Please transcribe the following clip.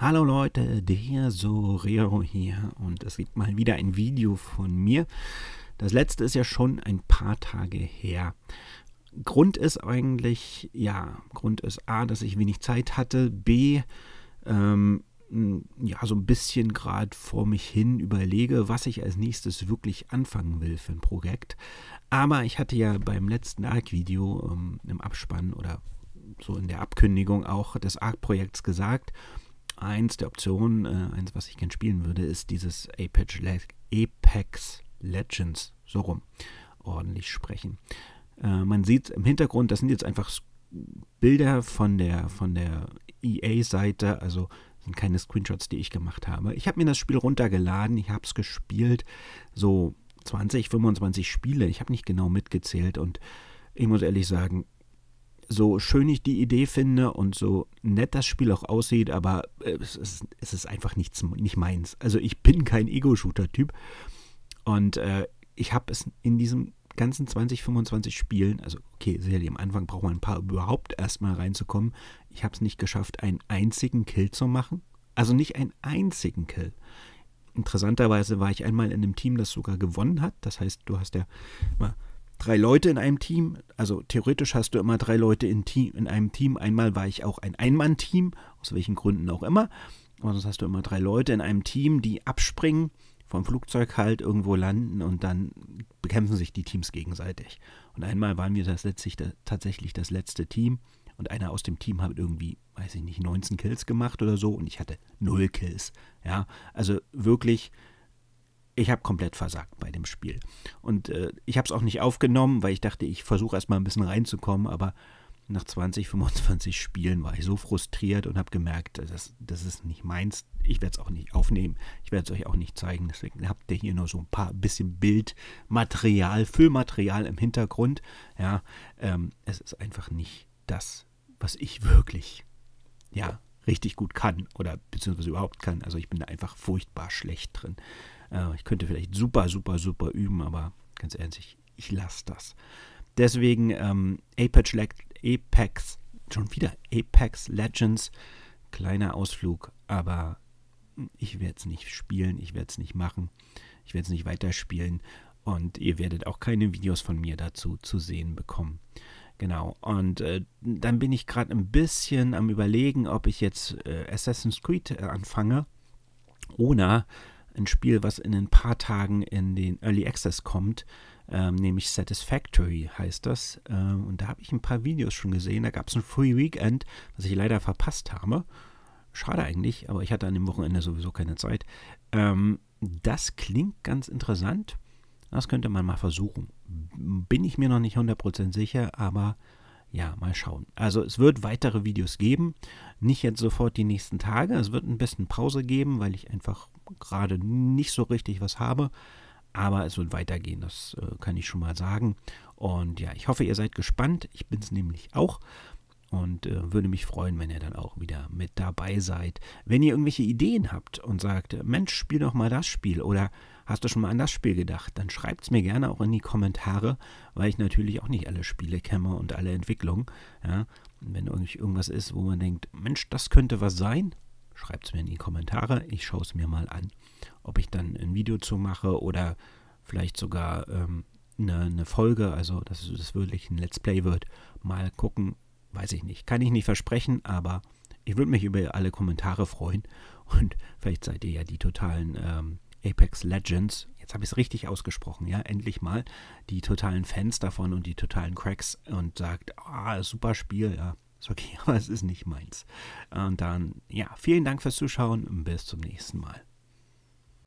Hallo Leute, der Sorero hier und es gibt mal wieder ein Video von mir. Das letzte ist ja schon ein paar Tage her. Grund ist eigentlich, ja, Grund ist A, dass ich wenig Zeit hatte, B, ähm, ja, so ein bisschen gerade vor mich hin überlege, was ich als nächstes wirklich anfangen will für ein Projekt. Aber ich hatte ja beim letzten ARC-Video ähm, im Abspann oder so in der Abkündigung auch des ARC-Projekts gesagt, eins der Optionen, äh, eins, was ich gern spielen würde, ist dieses Apex, Le Apex Legends, so rum, ordentlich sprechen. Äh, man sieht im Hintergrund, das sind jetzt einfach Bilder von der, von der EA-Seite, also sind keine Screenshots, die ich gemacht habe. Ich habe mir das Spiel runtergeladen, ich habe es gespielt, so 20, 25 Spiele, ich habe nicht genau mitgezählt und ich muss ehrlich sagen, so schön ich die Idee finde und so nett das Spiel auch aussieht, aber äh, es ist, es ist einfach nichts, nicht meins. Also ich bin kein Ego-Shooter-Typ und äh, ich habe es in diesem ganzen 20, 25 Spielen, also okay, sicherlich am Anfang braucht man ein paar überhaupt erstmal reinzukommen. Ich habe es nicht geschafft, einen einzigen Kill zu machen. Also nicht einen einzigen Kill. Interessanterweise war ich einmal in einem Team, das sogar gewonnen hat. Das heißt, du hast ja mal drei Leute in einem Team. Also theoretisch hast du immer drei Leute in, Team, in einem Team. Einmal war ich auch ein einmann team aus welchen Gründen auch immer. Aber sonst hast du immer drei Leute in einem Team, die abspringen, vom Flugzeug halt irgendwo landen und dann bekämpfen sich die Teams gegenseitig. Und einmal waren wir das letztlich, tatsächlich das letzte Team und einer aus dem Team hat irgendwie, weiß ich nicht, 19 Kills gemacht oder so und ich hatte 0 Kills. Ja, also wirklich ich habe komplett versagt bei dem Spiel. Und äh, ich habe es auch nicht aufgenommen, weil ich dachte, ich versuche erstmal ein bisschen reinzukommen, aber nach 20, 25 Spielen war ich so frustriert und habe gemerkt, äh, das, das ist nicht meins. Ich werde es auch nicht aufnehmen. Ich werde es euch auch nicht zeigen. Deswegen habt ihr hier nur so ein paar bisschen Bildmaterial, Füllmaterial im Hintergrund. Ja, ähm, es ist einfach nicht das, was ich wirklich, ja, richtig gut kann oder beziehungsweise überhaupt kann. Also ich bin da einfach furchtbar schlecht drin. Äh, ich könnte vielleicht super, super, super üben, aber ganz ehrlich, ich lasse das. Deswegen ähm, Apex, Le Apex, schon wieder Apex Legends, kleiner Ausflug, aber ich werde es nicht spielen, ich werde es nicht machen, ich werde es nicht weiterspielen und ihr werdet auch keine Videos von mir dazu zu sehen bekommen. Genau, und äh, dann bin ich gerade ein bisschen am Überlegen, ob ich jetzt äh, Assassin's Creed äh, anfange oder ein Spiel, was in ein paar Tagen in den Early Access kommt, ähm, nämlich Satisfactory heißt das. Ähm, und da habe ich ein paar Videos schon gesehen. Da gab es ein Free Weekend, was ich leider verpasst habe. Schade eigentlich, aber ich hatte an dem Wochenende sowieso keine Zeit. Ähm, das klingt ganz interessant. Das könnte man mal versuchen. Bin ich mir noch nicht 100% sicher, aber ja, mal schauen. Also es wird weitere Videos geben. Nicht jetzt sofort die nächsten Tage. Es wird ein bisschen Pause geben, weil ich einfach gerade nicht so richtig was habe. Aber es wird weitergehen, das äh, kann ich schon mal sagen. Und ja, ich hoffe, ihr seid gespannt. Ich bin es nämlich auch. Und äh, würde mich freuen, wenn ihr dann auch wieder mit dabei seid. Wenn ihr irgendwelche Ideen habt und sagt, Mensch, spiel doch mal das Spiel oder hast du schon mal an das Spiel gedacht, dann schreibt es mir gerne auch in die Kommentare, weil ich natürlich auch nicht alle Spiele kenne und alle Entwicklungen. Ja? Wenn irgendwas ist, wo man denkt, Mensch, das könnte was sein, schreibt es mir in die Kommentare. Ich schaue es mir mal an, ob ich dann ein Video zu mache oder vielleicht sogar ähm, eine, eine, Folge, also dass es wirklich ein Let's Play wird. Mal gucken, weiß ich nicht. Kann ich nicht versprechen, aber ich würde mich über alle Kommentare freuen und vielleicht seid ihr ja die totalen ähm, Apex Legends. Jetzt habe ich es richtig ausgesprochen, ja, endlich mal. Die totalen Fans davon und die totalen Cracks und sagt, ah, super Spiel, ja. Ist okay, aber es ist nicht meins. Und dann, ja, vielen Dank fürs Zuschauen. und Bis zum nächsten Mal.